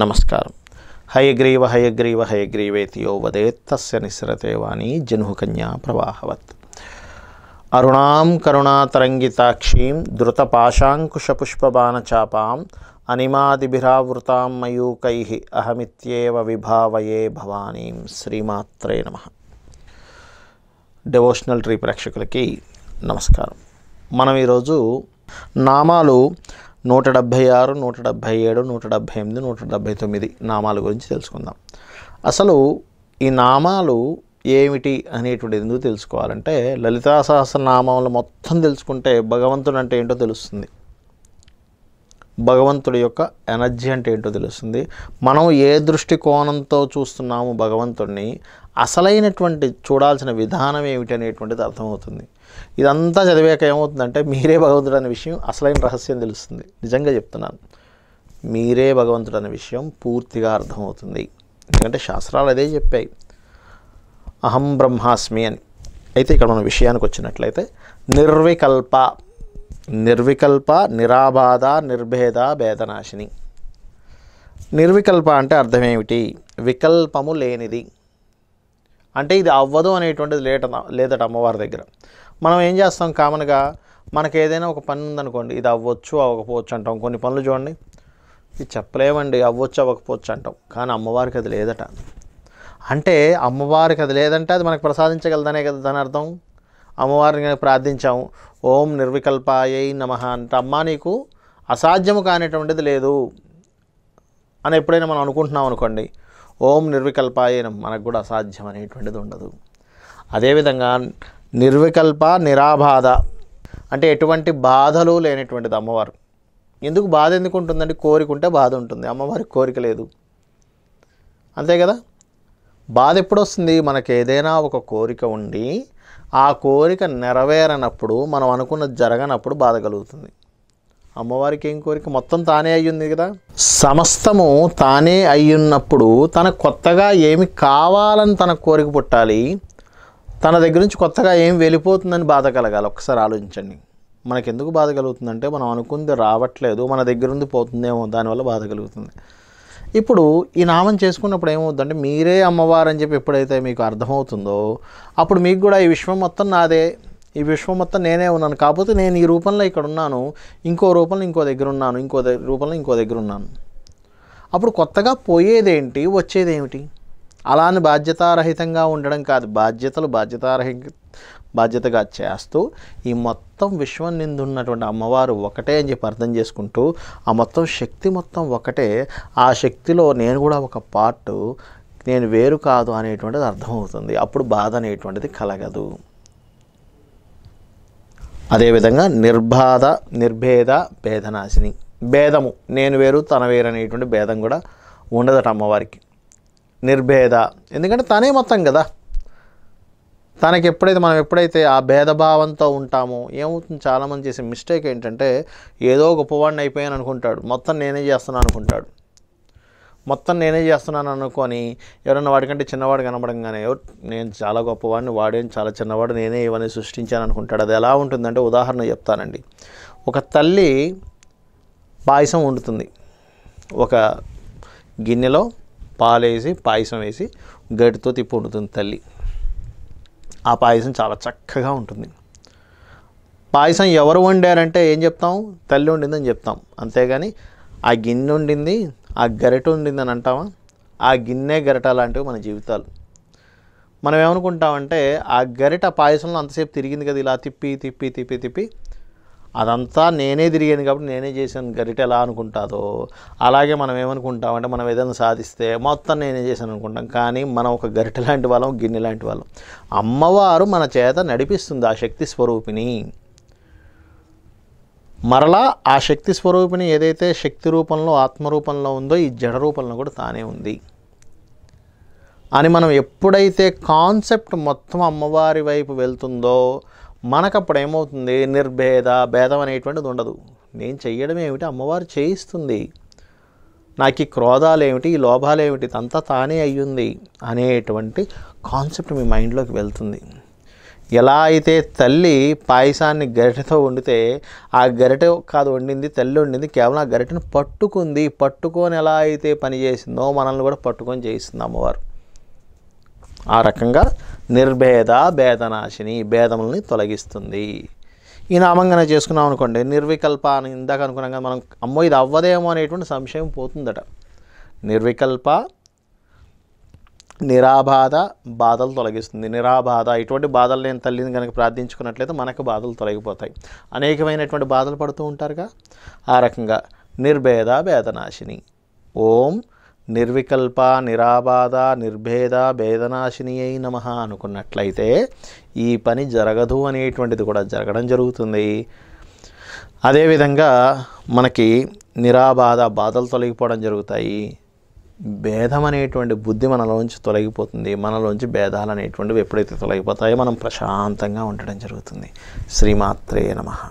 నమస్కారం హయగ్రీవ హయగ్రీవ హయగ్రీవేతియో వదేత్తస్య నిస్రతే వాణి జనుకన్యా ప్రవాహవత్ అరుణాం కరుణాతరంగితాక్షీం ద్రుతపాశాంకుశపుష్పబాణచాపాం అనిమాదిభిరావృతాం మయూకై అహమిత్యేవ విభావయే భవానీ శ్రీమాత్రే నమ డెవోషనల్ ట్రీ ప్రేక్షకులకి నమస్కారం మనం ఈరోజు నామాలు నూట డెబ్భై ఆరు నూట డెబ్భై ఏడు నూట డెబ్భై ఎనిమిది నూట డెబ్భై తొమ్మిది నామాల గురించి తెలుసుకుందాం అసలు ఈ నామాలు ఏమిటి అనేటువంటిది ఎందుకు తెలుసుకోవాలంటే లలితా సహస్రనామంలో మొత్తం తెలుసుకుంటే భగవంతుడు అంటే ఏంటో తెలుస్తుంది భగవంతుడి యొక్క ఎనర్జీ అంటే ఏంటో తెలుస్తుంది మనం ఏ దృష్టికోణంతో చూస్తున్నాము భగవంతుడిని అసలైనటువంటి చూడాల్సిన విధానం ఏమిటి అనేటువంటిది అర్థమవుతుంది ఇదంతా చదివాక ఏమవుతుందంటే మీరే భగవంతుడు అనే విషయం అసలైన రహస్యం తెలుస్తుంది నిజంగా చెప్తున్నాను మీరే భగవంతుడు అనే విషయం పూర్తిగా అర్థమవుతుంది ఎందుకంటే శాస్త్రాలు అదే చెప్పాయి అహం బ్రహ్మాస్మి అని అయితే ఇక్కడ మన విషయానికి వచ్చినట్లయితే నిర్వికల్ప నిర్వికల్ప నిరాబాధ నిర్భేద భేదనాశిని నిర్వికల్ప అంటే అర్థం ఏమిటి వికల్పము లేనిది అంటే ఇది అవ్వదు అనేటువంటిది లేట లేదట అమ్మవారి దగ్గర మనం ఏం చేస్తాం కామన్గా మనకు ఏదైనా ఒక పని ఉందనుకోండి ఇది అవ్వచ్చు అవ్వకపోవచ్చు అంటాం కొన్ని పనులు చూడండి ఇది చెప్పలేమండి అవ్వచ్చు అవ్వకపోవచ్చు అంటాం కానీ అమ్మవారికి అది లేదట అంటే అమ్మవారికి అది లేదంటే అది మనకు ప్రసాదించగలదనే కదా దాని అర్థం అమ్మవారిని ప్రార్థించాము ఓం నిర్వికల్పాయ నమ అంటే అమ్మ నీకు అసాధ్యము కానిటువంటిది లేదు అని ఎప్పుడైనా మనం అనుకుంటున్నాం అనుకోండి ఓం నిర్వికల్పాయ మనకు కూడా అసాధ్యం అనేటువంటిది ఉండదు అదేవిధంగా నిర్వికల్ప నిరాబాధ అంటే ఎటువంటి బాధలు లేనటువంటిది అమ్మవారు ఎందుకు బాధ ఎందుకు ఉంటుందంటే కోరిక ఉంటే బాధ ఉంటుంది అమ్మవారికి కోరిక లేదు అంతే కదా బాధ ఎప్పుడు వస్తుంది మనకు ఏదైనా ఒక కోరిక ఉండి ఆ కోరిక నెరవేరనప్పుడు మనం అనుకున్నది జరగనప్పుడు బాధ కలుగుతుంది అమ్మవారికి ఏం కోరిక మొత్తం తానే అయ్యింది కదా సమస్తము తానే అయ్యున్నప్పుడు తన కొత్తగా ఏమి కావాలని తన కోరిక పుట్టాలి తన దగ్గర నుంచి కొత్తగా ఏం వెళ్ళిపోతుందని బాధ కలగాలి ఒకసారి ఆలోచించండి మనకెందుకు బాధ కలుగుతుందంటే మనం అనుకుంది రావట్లేదు మన దగ్గర ఉంది పోతుందేమో దానివల్ల బాధ కలుగుతుంది ఇప్పుడు ఈ నామం చేసుకున్నప్పుడు ఏమవుతుందంటే మీరే అమ్మవారు అని చెప్పి ఎప్పుడైతే మీకు అర్థమవుతుందో అప్పుడు మీకు కూడా ఈ విశ్వం మొత్తం నాదే ఈ విశ్వం మొత్తం నేనే ఉన్నాను కాకపోతే నేను ఈ రూపంలో ఇక్కడ ఉన్నాను ఇంకో రూపంలో ఇంకో దగ్గర ఉన్నాను ఇంకో రూపంలో ఇంకో దగ్గర ఉన్నాను అప్పుడు కొత్తగా పోయేదేంటి వచ్చేదేమిటి అలాని బాధ్యతారహితంగా ఉండడం కాదు బాధ్యతలు బాధ్యతారహి బాధ్యతగా చేస్తూ ఈ మొత్తం విశ్వం నిందు ఉన్నటువంటి అమ్మవారు ఒకటే అని చెప్పి అర్థం చేసుకుంటూ ఆ మొత్తం శక్తి మొత్తం ఒకటే ఆ శక్తిలో నేను కూడా ఒక పార్ట్ నేను వేరు కాదు అనేటువంటిది అర్థమవుతుంది అప్పుడు బాధ అనేటువంటిది కలగదు అదేవిధంగా నిర్బాధ నిర్భేద భేదనాశిని భేదము నేను వేరు తన వేరు అనేటువంటి భేదం కూడా ఉండదట అమ్మవారికి నిర్భేద ఎందుకంటే తనే మొత్తం కదా తనకి ఎప్పుడైతే మనం ఎప్పుడైతే ఆ భేదభావంతో ఉంటామో ఏమవుతుంది చాలామంది చేసే మిస్టేక్ ఏంటంటే ఏదో గొప్పవాడిని అయిపోయాను అనుకుంటాడు మొత్తం నేనే చేస్తున్నాను అనుకుంటాడు మొత్తం నేనే చేస్తున్నాను అనుకొని ఎవరన్నా వాడికంటే చిన్నవాడు కనపడంగానే నేను చాలా గొప్పవాడిని వాడేం చాలా చిన్నవాడు నేనే ఇవన్నీ సృష్టించాను అనుకుంటాడు అది ఎలా ఉంటుందంటే ఉదాహరణ చెప్తానండి ఒక తల్లి పాయసం వండుతుంది ఒక గిన్నెలో పాలేసి పాయసం వేసి గడితో తిప్పి వండుతుంది తల్లి ఆ పాయసం చాలా చక్కగా ఉంటుంది పాయసం ఎవరు వండారంటే ఏం చెప్తాం తల్లి వండిందని చెప్తాం అంతేగాని ఆ గిన్నె వండింది ఆ గరిట అని అంటామా ఆ గిన్నె గరిట లాంటివి మన జీవితాలు మనం ఏమనుకుంటామంటే ఆ గరిట పాయసంలో అంతసేపు తిరిగింది కదా ఇలా తిప్పి తిప్పి తిప్పి తిప్పి అదంతా నేనే తిరిగాను కాబట్టి నేనే చేశాను గరిట ఎలా అనుకుంటాదో అలాగే మనం ఏమనుకుంటామంటే మనం ఏదైనా సాధిస్తే మొత్తం నేనే చేశాను అనుకుంటాం కానీ మనం ఒక గరిట లాంటి వాళ్ళం గిన్నె లాంటి వాళ్ళం అమ్మవారు మన చేత నడిపిస్తుంది ఆ శక్తి స్వరూపిణి మరలా ఆ శక్తి స్వరూపిణి ఏదైతే శక్తి రూపంలో ఆత్మరూపంలో ఉందో ఈ జడ రూపంలో కూడా తానే ఉంది అని మనం ఎప్పుడైతే కాన్సెప్ట్ మొత్తం అమ్మవారి వైపు వెళ్తుందో మనకప్పుడు ఏమవుతుంది నిర్భేద భేదం అనేటువంటిది ఉండదు నేను చెయ్యడం ఏమిటి అమ్మవారు చేయిస్తుంది నాకు ఈ క్రోధాలు ఏమిటి ఈ లోభాలు ఏమిటి ఇదంతా తానే అయ్యింది అనేటువంటి కాన్సెప్ట్ మీ మైండ్లోకి వెళ్తుంది ఎలా అయితే తల్లి పాయసాన్ని గరిటెతో వండితే ఆ గరిటె కాదు వండింది తల్లి వండింది కేవలం ఆ గరిటెను పట్టుకుంది పట్టుకొని ఎలా అయితే పనిచేసిందో మనల్ని కూడా పట్టుకొని చేయిస్తుంది అమ్మవారు ఆ రకంగా నిర్భేద భేదనాశిని భేదములని తొలగిస్తుంది ఈ నామంగానే చేసుకున్నాం అనుకోండి నిర్వికల్ప అని ఇందాక అనుకున్నాం కదా మనం అమ్మో ఇది అవ్వదేమో అనేటువంటి సంశయం పోతుందట నిర్వికల్ప నిరాబాధ బాధలు తొలగిస్తుంది నిరాబాధ ఇటువంటి బాధలు నేను తల్లిని కనుక ప్రార్థించుకున్నట్లయితే మనకు బాధలు తొలగిపోతాయి అనేకమైనటువంటి బాధలు పడుతూ ఉంటారుగా ఆ రకంగా నిర్భేద భేదనాశిని ఓం నిర్వికల్ప నిరాబాధ నిర్భేద భేదనాశిని అయి నమ అనుకున్నట్లయితే ఈ పని జరగదు అనేటువంటిది కూడా జరగడం జరుగుతుంది అదేవిధంగా మనకి నిరాబాధ బాధలు తొలగిపోవడం జరుగుతాయి భేదం అనేటువంటి బుద్ధి మనలోంచి తొలగిపోతుంది మనలోంచి భేదాలు అనేటువంటివి ఎప్పుడైతే తొలగిపోతాయో మనం ప్రశాంతంగా ఉండడం జరుగుతుంది శ్రీమాత్రే నమ